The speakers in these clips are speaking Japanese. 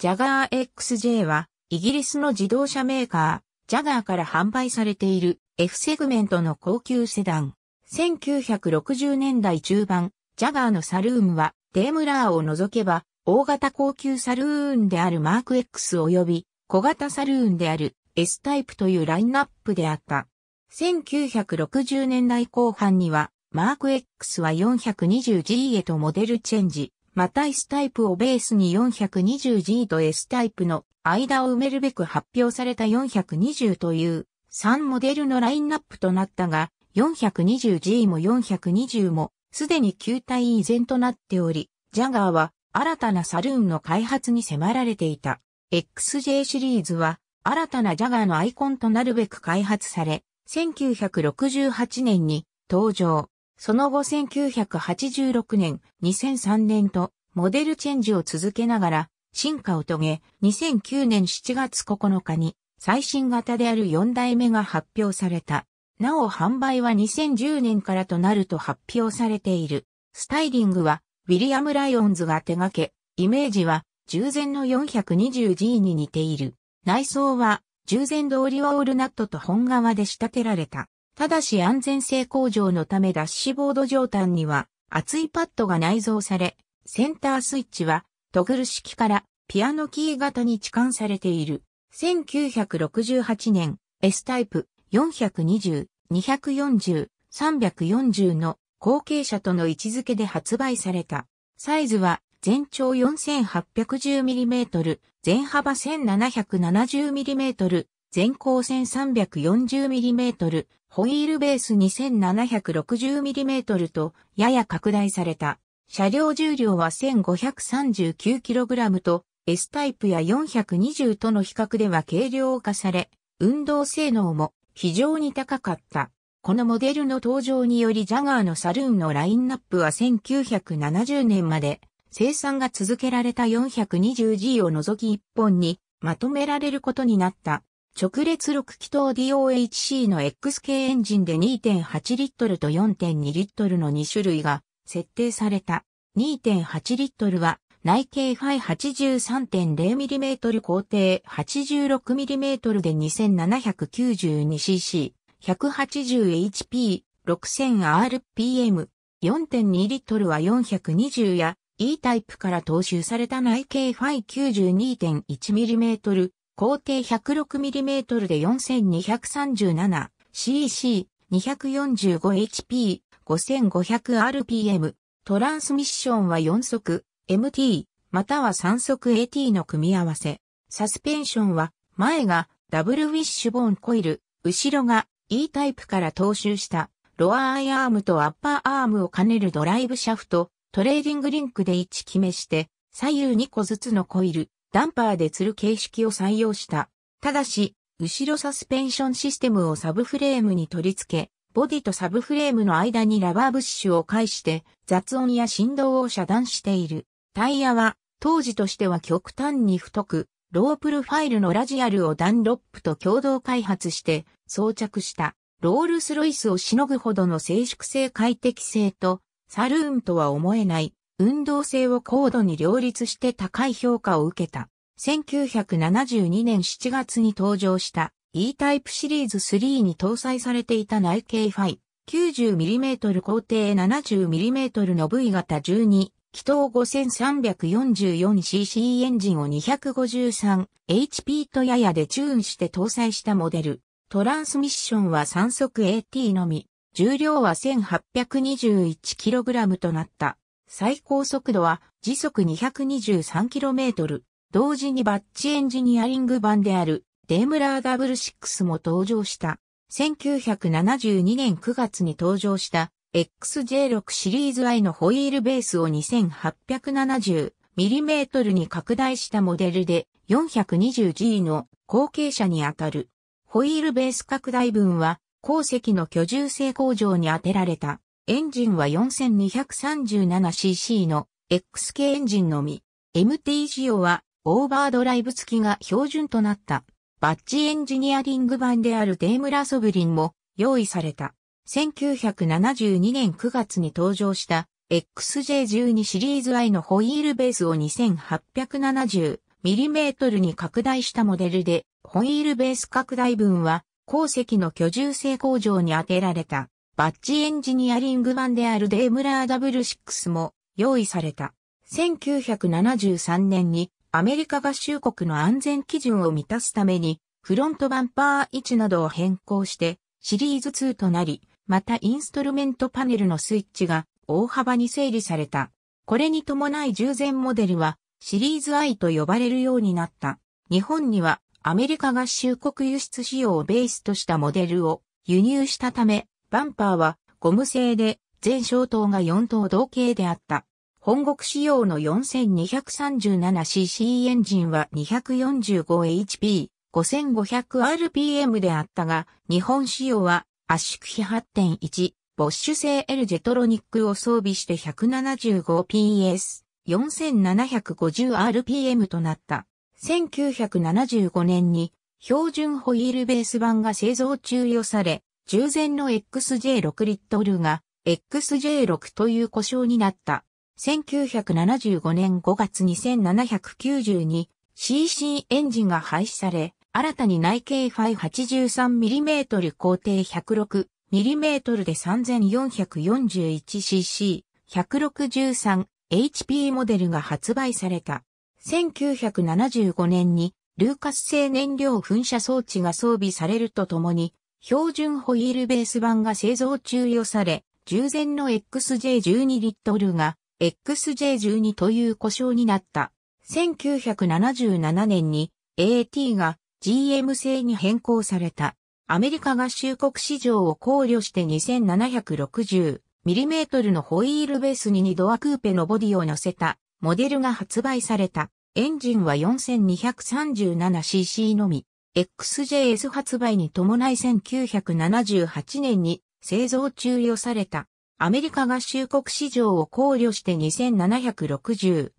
ジャガー XJ は、イギリスの自動車メーカー、ジャガーから販売されている F セグメントの高級セダン。1960年代中盤、ジャガーのサルームは、デームラーを除けば、大型高級サルーンであるマーク X 及び、小型サルーンである S タイプというラインナップであった。1960年代後半には、マーク X は 420G へとモデルチェンジ。また S タイプをベースに 420G と S タイプの間を埋めるべく発表された420という3モデルのラインナップとなったが、420G も420もすでに球体依然となっており、ジャガーは新たなサルーンの開発に迫られていた。XJ シリーズは新たなジャガーのアイコンとなるべく開発され、1968年に登場。その後1986年、2003年とモデルチェンジを続けながら進化を遂げ、2009年7月9日に最新型である4代目が発表された。なお販売は2010年からとなると発表されている。スタイリングはウィリアム・ライオンズが手掛け、イメージは従前の 420G に似ている。内装は従前通りオールナットと本革で仕立てられた。ただし安全性向上のためダッシュボード上端には厚いパッドが内蔵され、センタースイッチはトグル式からピアノキー型に置換されている。1968年 S タイプ420、240、340の後継者との位置づけで発売された。サイズは全長 4810mm、全幅 1770mm、全高 1340mm、ホイールベース 2760mm とやや拡大された。車両重量は 1539kg と S タイプや420との比較では軽量化され、運動性能も非常に高かった。このモデルの登場によりジャガーのサルーンのラインナップは1970年まで生産が続けられた 420G を除き1本にまとめられることになった。直列6気筒 DOHC の X 系エンジンで2.8リットルと4.2リットルの2種類が設定された。2.8リットルは内径ファイ8 3 0トル工程8 6トルで 2792cc、180hp、6000rpm、4.2リットルは420や E タイプから踏襲された内径ファイ9 2 1トル。高低 106mm で 4237cc245hp、5500rpm。トランスミッションは4速 MT または3速 AT の組み合わせ。サスペンションは前がダブルウィッシュボーンコイル、後ろが E タイプから踏襲したロアアイアームとアッパーアームを兼ねるドライブシャフト、トレーディングリンクで位置決めして左右2個ずつのコイル、ダンパーで釣る形式を採用した。ただし、後ろサスペンションシステムをサブフレームに取り付け、ボディとサブフレームの間にラバーブッシュを介して雑音や振動を遮断している。タイヤは当時としては極端に太く、ロープルファイルのラジアルをダンロップと共同開発して装着した。ロールスロイスをしのぐほどの静粛性快適性とサルーンとは思えない運動性を高度に両立して高い評価を受けた。1972年7月に登場した E タイプシリーズ3に搭載されていた内径ファイ 90mm 工程 70mm の V 型12気筒 5344cc エンジンを 253HP とややでチューンして搭載したモデル。トランスミッションは3速 AT のみ、重量は 1821kg となった。最高速度は時速 223km。同時にバッチエンジニアリング版であるデームラー W6 も登場した。1972年9月に登場した XJ6 シリーズ I のホイールベースを 2870mm に拡大したモデルで 420G の後継者にあたる。ホイールベース拡大分は鉱石の居住性工場に当てられた。エンジンは 4237cc の X 系エンジンのみ、MT 仕様はオーバードライブ付きが標準となった。バッジエンジニアリング版であるデームラソブリンも用意された。1972年9月に登場した XJ12 シリーズ I のホイールベースを 2870mm に拡大したモデルで、ホイールベース拡大分は、鉱石の居住性工場に充てられた。バッジエンジニアリング版であるデームラー W6 も用意された。1973年にアメリカ合衆国の安全基準を満たすためにフロントバンパー位置などを変更してシリーズ2となり、またインストルメントパネルのスイッチが大幅に整理された。これに伴い従前モデルはシリーズ I と呼ばれるようになった。日本にはアメリカ合衆国輸出仕様をベースとしたモデルを輸入したため、バンパーはゴム製で全小灯が4灯同型であった。本国仕様の 4237cc エンジンは 245HP5500rpm であったが、日本仕様は圧縮比8.1、ボッシュ製エルジェトロニックを装備して 175PS、4750rpm となった。1975年に標準ホイールベース版が製造中予され、従前の XJ6 リットルが XJ6 という故障になった。1975年5月 2792cc エンジンが廃止され、新たに内径 83mm 工程 106mm で 3441cc、163HP モデルが発売された。1975年にルーカス製燃料噴射装置が装備されるとともに、標準ホイールベース版が製造中予され、従前の XJ12 リットルが XJ12 という故障になった。1977年に AT が GM 製に変更された。アメリカ合衆国市場を考慮して 2760mm のホイールベースに2ドアクーペのボディを乗せたモデルが発売された。エンジンは 4237cc のみ。XJS 発売に伴い1978年に製造中与された。アメリカ合衆国市場を考慮して 2760mm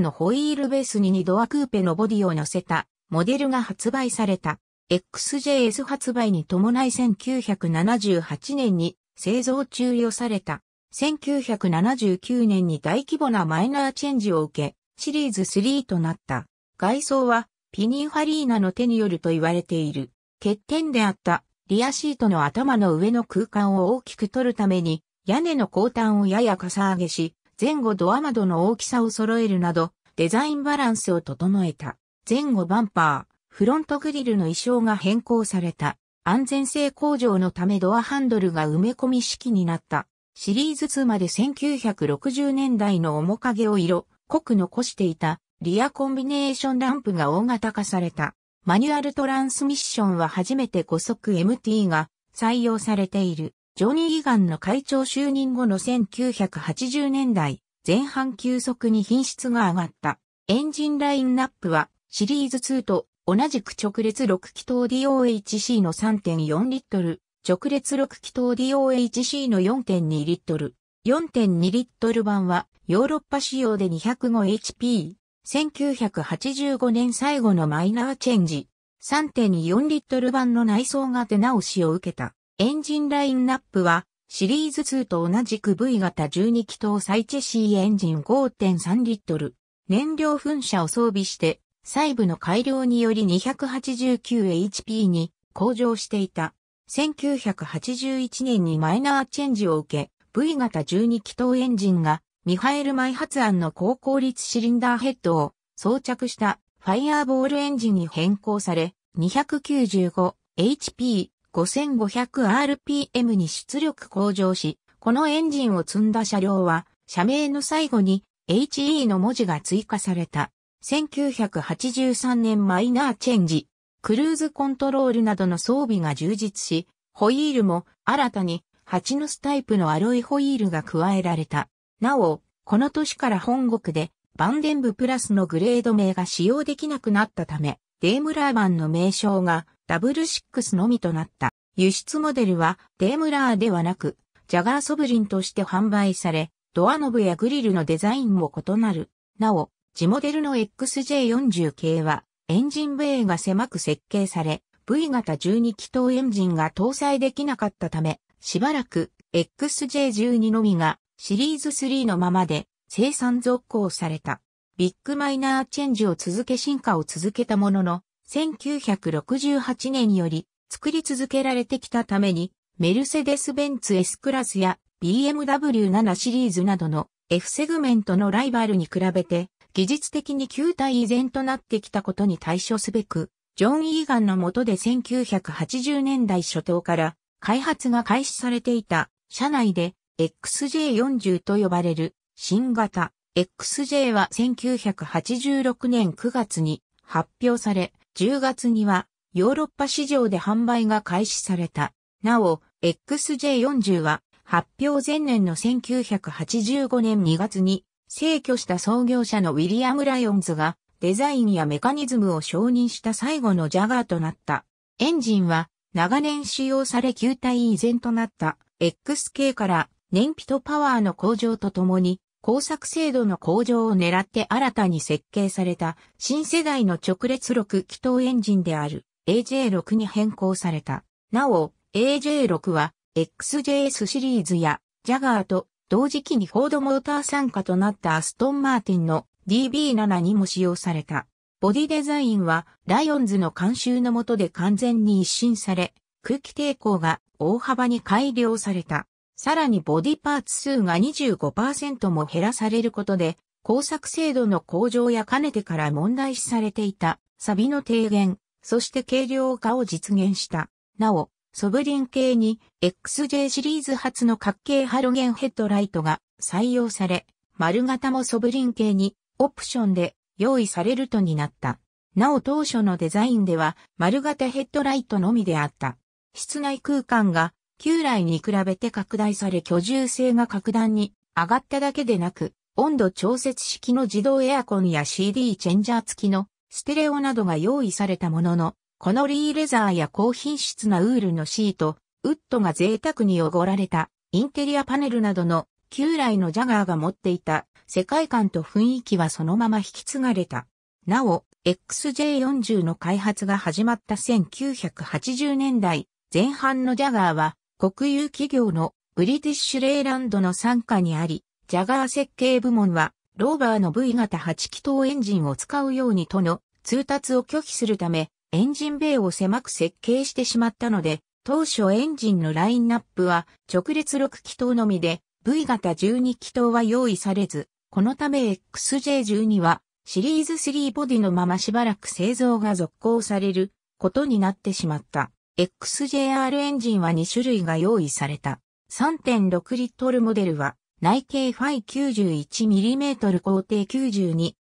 のホイールベースに2ドアクーペのボディを乗せたモデルが発売された。XJS 発売に伴い1978年に製造中与された。1979年に大規模なマイナーチェンジを受け、シリーズ3となった。外装はピニンファリーナの手によると言われている。欠点であったリアシートの頭の上の空間を大きく取るために屋根の後端をややかさ上げし、前後ドア窓の大きさを揃えるなど、デザインバランスを整えた。前後バンパー、フロントグリルの衣装が変更された。安全性向上のためドアハンドルが埋め込み式になった。シリーズ2まで1960年代の面影を色濃く残していたリアコンビネーションランプが大型化された。マニュアルトランスミッションは初めて5速 MT が採用されている。ジョニー・イガンの会長就任後の1980年代前半急速に品質が上がった。エンジンラインナップはシリーズ2と同じく直列6気筒 DOHC の3.4リットル、直列6気筒 DOHC の4.2リットル。4.2リットル版はヨーロッパ仕様で 205HP、1985年最後のマイナーチェンジ。3.4リットル版の内装が手直しを受けた。エンジンラインナップは、シリーズ2と同じく V 型12気筒サイチェシーエンジン5.3リットル。燃料噴射を装備して、細部の改良により 289HP に向上していた。1981年にマイナーチェンジを受け、V 型12気筒エンジンがミハエル・マイ発案の高効率シリンダーヘッドを装着したファイアーボールエンジンに変更され、295HP5500rpm に出力向上し、このエンジンを積んだ車両は、社名の最後に HE の文字が追加された。1983年マイナーチェンジ、クルーズコントロールなどの装備が充実し、ホイールも新たに8のスタイプのアロイホイールが加えられた。なお、この年から本国でバンデンブプラスのグレード名が使用できなくなったため、デームラーバンの名称がダブルシックスのみとなった。輸出モデルはデームラーではなく、ジャガーソブリンとして販売され、ドアノブやグリルのデザインも異なる。なお、地モデルの XJ40 系は、エンジンベイが狭く設計され、V 型12気筒エンジンが搭載できなかったため、しばらく XJ12 のみがシリーズ3のままで生産続行された。ビッグマイナーチェンジを続け進化を続けたものの、1968年より作り続けられてきたために、メルセデス・ベンツ S クラスや BMW7 シリーズなどの F セグメントのライバルに比べて、技術的に旧体依然となってきたことに対処すべく、ジョン・イーガンの下で1980年代初頭から開発が開始されていた社内で XJ40 と呼ばれる新型 XJ は1986年9月に発表され、10月にはヨーロッパ市場で販売が開始された。なお、XJ40 は発表前年の1985年2月に制御した創業者のウィリアム・ライオンズがデザインやメカニズムを承認した最後のジャガーとなった。エンジンは長年使用され球体依然となった X k から燃費とパワーの向上とともに、工作精度の向上を狙って新たに設計された新世代の直列6気筒エンジンである AJ6 に変更された。なお、AJ6 は XJS シリーズやジャガーと同時期にフォードモーター参加となったアストンマーティンの DB7 にも使用された。ボディデザインはライオンズの監修のもとで完全に一新され、空気抵抗が大幅に改良された。さらにボディパーツ数が25%も減らされることで、工作制度の向上やかねてから問題視されていた、サビの低減、そして軽量化を実現した。なお、ソブリン系に XJ シリーズ初の角形ハロゲンヘッドライトが採用され、丸型もソブリン系にオプションで用意されるとになった。なお当初のデザインでは丸型ヘッドライトのみであった。室内空間が旧来に比べて拡大され居住性が格段に上がっただけでなく、温度調節式の自動エアコンや CD チェンジャー付きのステレオなどが用意されたものの、このリーレザーや高品質なウールのシート、ウッドが贅沢に汚られたインテリアパネルなどの旧来のジャガーが持っていた世界観と雰囲気はそのまま引き継がれた。なお、XJ40 の開発が始まった1980年代前半のジャガーは国有企業のブリティッシュレイランドの傘下にあり、ジャガー設計部門は、ローバーの V 型8気筒エンジンを使うようにとの通達を拒否するため、エンジンベイを狭く設計してしまったので、当初エンジンのラインナップは直列6気筒のみで、V 型12気筒は用意されず、このため XJ12 はシリーズ3ボディのまましばらく製造が続行されることになってしまった。XJR エンジンは2種類が用意された。3.6リットルモデルは、内径ファイ 91mm 工程 92mm、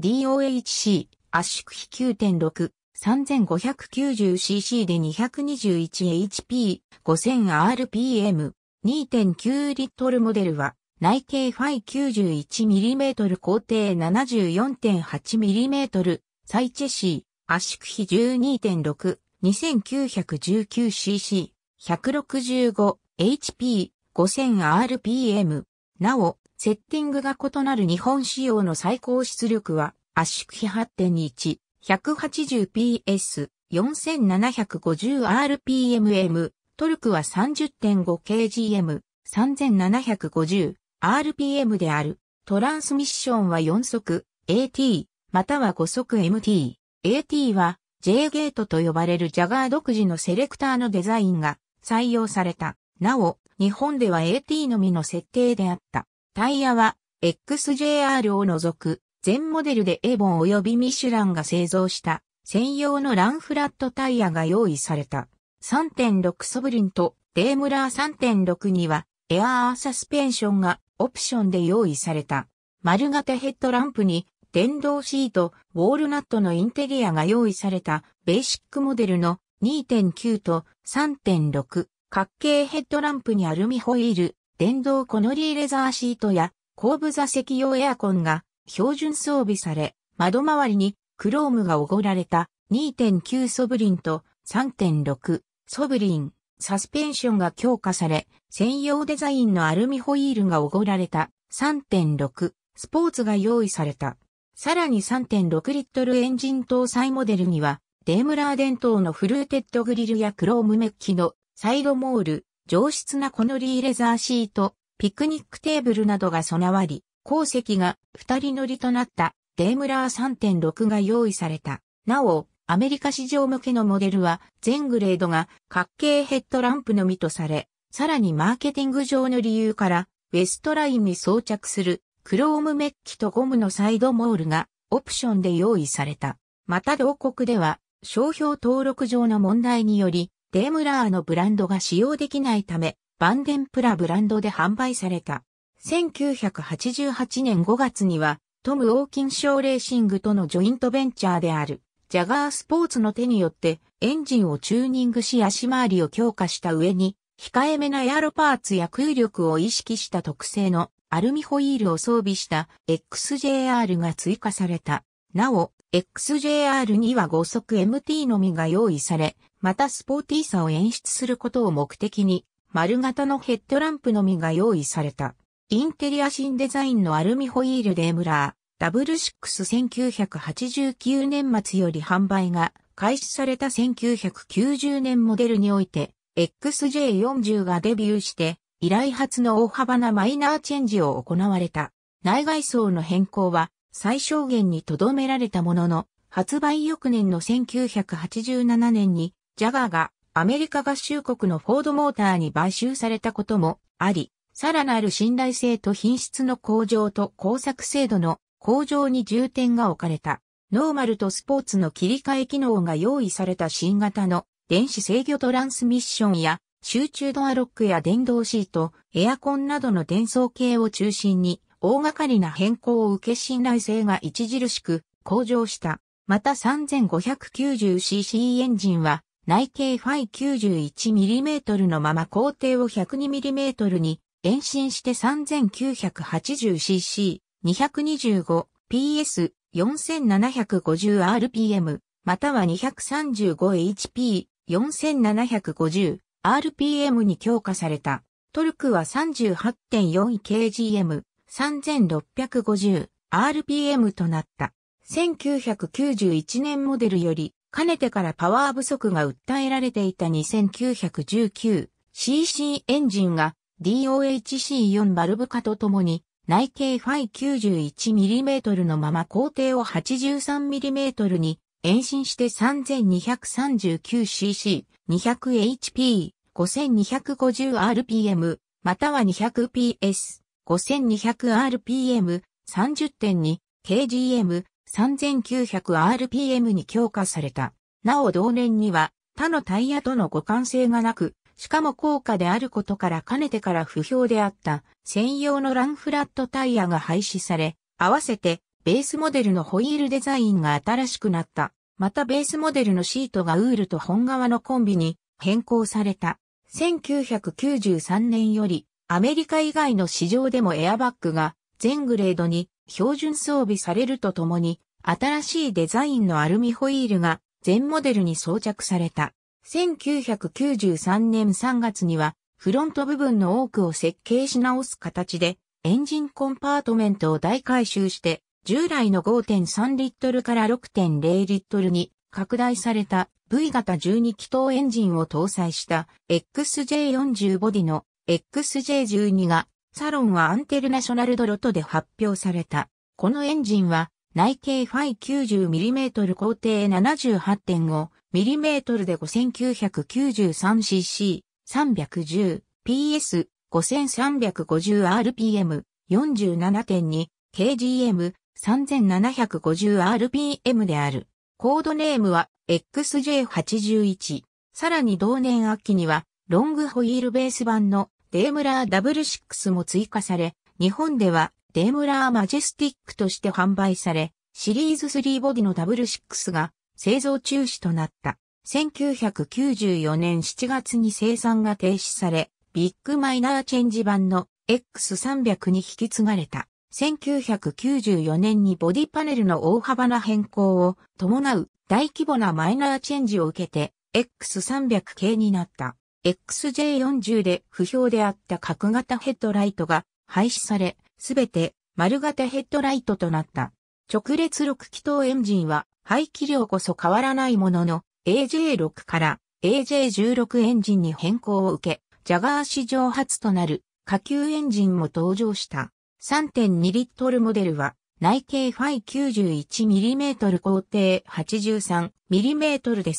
DOHC、圧縮比9.6、3590cc で 221HP、5000rpm、2.9リットルモデルは、内径ファイ 91mm 工程 74.8mm、サイチェシー、圧縮比12.6、2919cc、165HP、5000rpm。なお、セッティングが異なる日本仕様の最高出力は圧縮比8.1、180PS、4750rpmm。トルクは 30.5kgm、3750rpm である。トランスミッションは4速 AT、または5速 MT。AT は J ゲートと呼ばれるジャガー独自のセレクターのデザインが採用された。なお、日本では AT のみの設定であった。タイヤは XJR を除く全モデルでエボン及びミシュランが製造した専用のランフラットタイヤが用意された。3.6ソブリンとデームラー3.6にはエアーサスペンションがオプションで用意された。丸型ヘッドランプに電動シート、ウォールナットのインテリアが用意されたベーシックモデルの2.9と3.6角形ヘッドランプにアルミホイール、電動コノリーレザーシートや後部座席用エアコンが標準装備され、窓周りにクロームがおごられた2.9ソブリンと3.6ソブリン、サスペンションが強化され、専用デザインのアルミホイールがおごられた3.6スポーツが用意された。さらに3.6リットルエンジン搭載モデルには、デームラー伝統のフルーテッドグリルやクロームメッキのサイドモール、上質なコノリーレザーシート、ピクニックテーブルなどが備わり、後席が二人乗りとなったデームラー3.6が用意された。なお、アメリカ市場向けのモデルは全グレードが角形ヘッドランプのみとされ、さらにマーケティング上の理由からウェストラインに装着するクロームメッキとゴムのサイドモールがオプションで用意された。また同国では商標登録上の問題により、デームラーのブランドが使用できないため、バンデンプラブランドで販売された。1988年5月には、トム・オーキンショーレーシングとのジョイントベンチャーである、ジャガースポーツの手によって、エンジンをチューニングし足回りを強化した上に、控えめなエアロパーツや空力を意識した特製のアルミホイールを装備した XJR が追加された。なお、XJR には5速 MT のみが用意され、またスポーティーさを演出することを目的に、丸型のヘッドランプのみが用意された。インテリア新デザインのアルミホイールでエムラー、W61989 年末より販売が開始された1990年モデルにおいて、XJ40 がデビューして、以来初の大幅なマイナーチェンジを行われた。内外装の変更は最小限にとどめられたものの、発売翌年の1987年に、ジャガーがアメリカ合衆国のフォードモーターに買収されたこともあり、さらなる信頼性と品質の向上と工作制度の向上に重点が置かれた。ノーマルとスポーツの切り替え機能が用意された新型の電子制御トランスミッションや集中ドアロックや電動シート、エアコンなどの電装系を中心に大掛かりな変更を受け信頼性が著しく向上した。また 3590cc エンジンは内径ファイ 91mm のまま工程を 102mm に延伸して 3980cc、225PS、4750rpm、または 235hp、4750RPM に強化された。トルクは 38.4kgm、3650RPM となった。1991年モデルより、かねてからパワー不足が訴えられていた 2919cc エンジンが DOHC4 バルブ化とともに内径 i 9 1 m m のまま工程を 83mm に延伸して 3239cc、200hp、5250rpm、または 200ps、5200rpm、30.2、kgm、3900rpm に強化された。なお同年には他のタイヤとの互換性がなく、しかも高価であることからかねてから不評であった専用のランフラットタイヤが廃止され、合わせてベースモデルのホイールデザインが新しくなった。またベースモデルのシートがウールと本革のコンビに変更された。1993年よりアメリカ以外の市場でもエアバッグが全グレードに標準装備されるとともに新しいデザインのアルミホイールが全モデルに装着された。1993年3月にはフロント部分の多くを設計し直す形でエンジンコンパートメントを大改修して従来の5.3リットルから6.0リットルに拡大された V 型12気筒エンジンを搭載した XJ40 ボディの XJ12 がサロンはアンテルナショナルドロトで発表された。このエンジンは内径ファイ 90mm 工程 78.5mm で 5993cc、310PS、5350rpm、47.2kgm、3750rpm である。コードネームは XJ81。さらに同年秋には、ロングホイールベース版のデームラー W6 も追加され、日本ではデームラーマジェスティックとして販売され、シリーズ3ボディの W6 が製造中止となった。1994年7月に生産が停止され、ビッグマイナーチェンジ版の X300 に引き継がれた。1994年にボディパネルの大幅な変更を伴う大規模なマイナーチェンジを受けて X300 系になった。XJ40 で不評であった角型ヘッドライトが廃止され、すべて丸型ヘッドライトとなった。直列6気筒エンジンは排気量こそ変わらないものの AJ6 から AJ16 エンジンに変更を受け、ジャガー史上初となる下級エンジンも登場した。3.2リットルモデルは、内径 φ91mm 工程 83mm で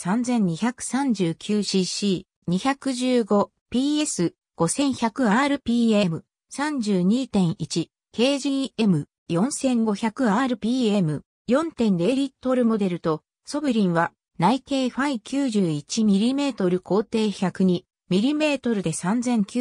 3239cc、215PS、5100rpm、32.1、kgm、4500rpm、4.0リットルモデルと、ソブリンは、内径 φ91mm 工程 102mm で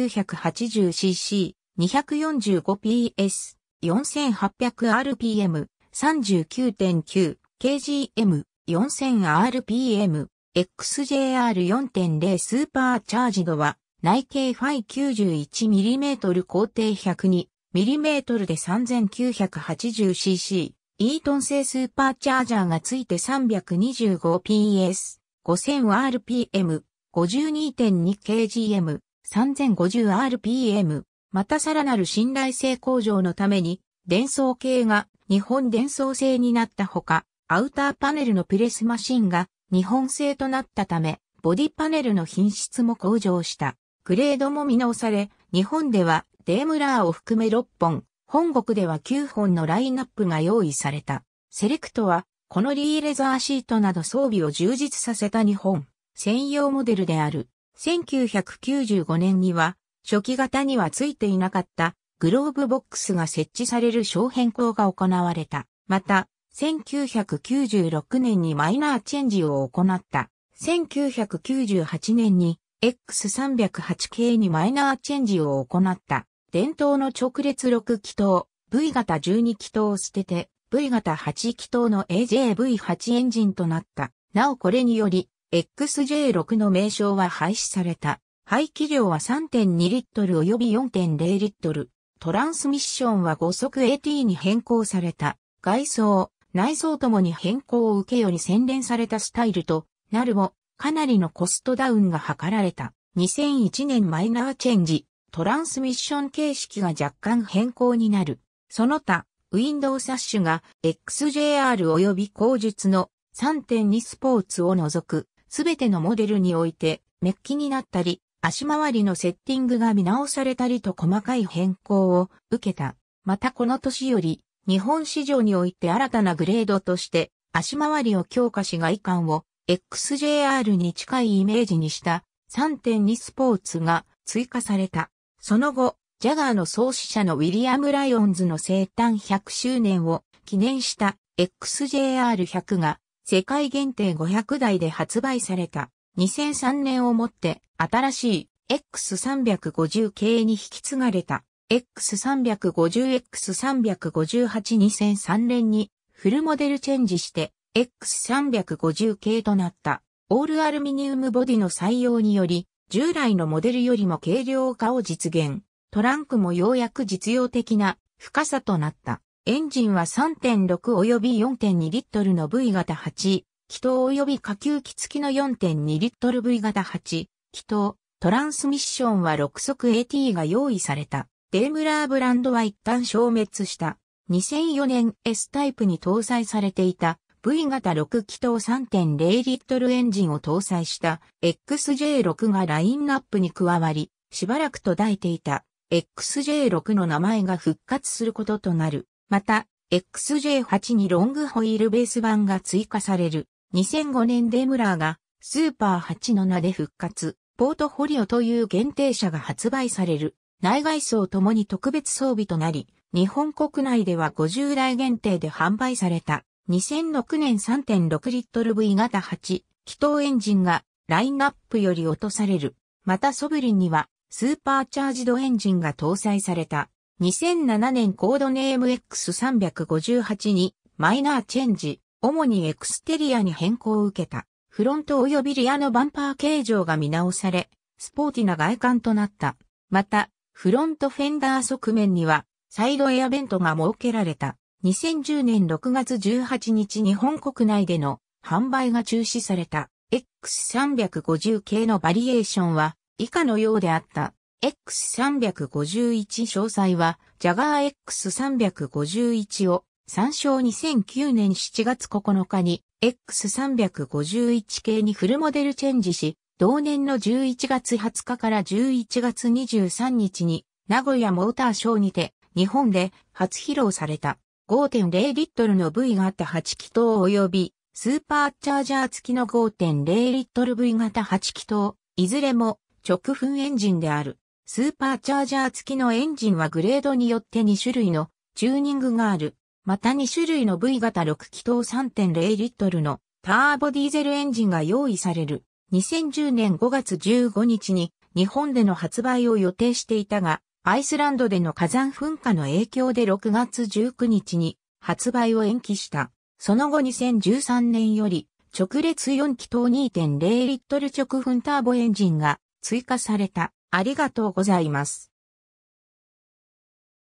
3980cc、245PS、4800rpm、39.9、kgm、4000rpm、XJR4.0 スーパーチャージドは、内径ファイ 91mm 工程 102mm で 3980cc、イートン製スーパーチャージャーがついて 325PS、5000rpm、52.2kgm、3050rpm、またさらなる信頼性向上のために、伝送系が日本伝送製になったほか、アウターパネルのプレスマシンが日本製となったため、ボディパネルの品質も向上した。グレードも見直され、日本ではデームラーを含め6本、本国では9本のラインナップが用意された。セレクトは、このリーレザーシートなど装備を充実させた日本、専用モデルである。1995年には、初期型にはついていなかったグローブボックスが設置される小変更が行われた。また、1996年にマイナーチェンジを行った。1998年に X308 系にマイナーチェンジを行った。伝統の直列6気筒、V 型12気筒を捨てて、V 型8気筒の AJV8 エンジンとなった。なおこれにより、XJ6 の名称は廃止された。排気量は3.2リットル及び4.0リットル。トランスミッションは5速 AT に変更された。外装、内装ともに変更を受けより洗練されたスタイルとなるも、かなりのコストダウンが図られた。2001年マイナーチェンジ、トランスミッション形式が若干変更になる。その他、ウィンドウサッシュが XJR 及び後述の3.2スポーツを除く、すべてのモデルにおいてメッキになったり、足回りのセッティングが見直されたりと細かい変更を受けた。またこの年より、日本市場において新たなグレードとして、足回りを強化し外観を XJR に近いイメージにした3.2スポーツが追加された。その後、ジャガーの創始者のウィリアム・ライオンズの生誕100周年を記念した XJR100 が世界限定500台で発売された。2003年をもって新しい X350 系に引き継がれた X350、X3582003 年にフルモデルチェンジして X350 系となったオールアルミニウムボディの採用により従来のモデルよりも軽量化を実現。トランクもようやく実用的な深さとなった。エンジンは3.6よび4.2リットルの V 型8気筒及び下級機付きの4.2リットル V 型8、気筒、トランスミッションは6速 AT が用意された。デームラーブランドは一旦消滅した。2004年 S タイプに搭載されていた V 型6気筒3.0リットルエンジンを搭載した XJ6 がラインナップに加わり、しばらく途絶えていた XJ6 の名前が復活することとなる。また、XJ8 にロングホイールベース版が追加される。2005年デムラーがスーパー8名で復活、ポートフォリオという限定車が発売される、内外装ともに特別装備となり、日本国内では50台限定で販売された、2006年3.6リットル V 型8、気筒エンジンがラインナップより落とされる。またソブリンにはスーパーチャージドエンジンが搭載された2007年コードネーム X358 にマイナーチェンジ、主にエクステリアに変更を受けた、フロント及びリアのバンパー形状が見直され、スポーティな外観となった。また、フロントフェンダー側面には、サイドエアベントが設けられた。2010年6月18日日本国内での販売が中止された X350 系のバリエーションは以下のようであった。X351 詳細はジャガー X351 を参照2009年7月9日に X351 系にフルモデルチェンジし、同年の11月20日から11月23日に名古屋モーターショーにて日本で初披露された5.0リットルの V 型8気筒及びスーパーチャージャー付きの5.0リットル V 型8気筒、いずれも直噴エンジンである。スーパーチャージャー付きのエンジンはグレードによって2種類のチューニングがある。また2種類の V 型6気筒3.0リットルのターボディーゼルエンジンが用意される。2010年5月15日に日本での発売を予定していたが、アイスランドでの火山噴火の影響で6月19日に発売を延期した。その後2013年より直列4気筒2.0リットル直噴ターボエンジンが追加された。ありがとうございます。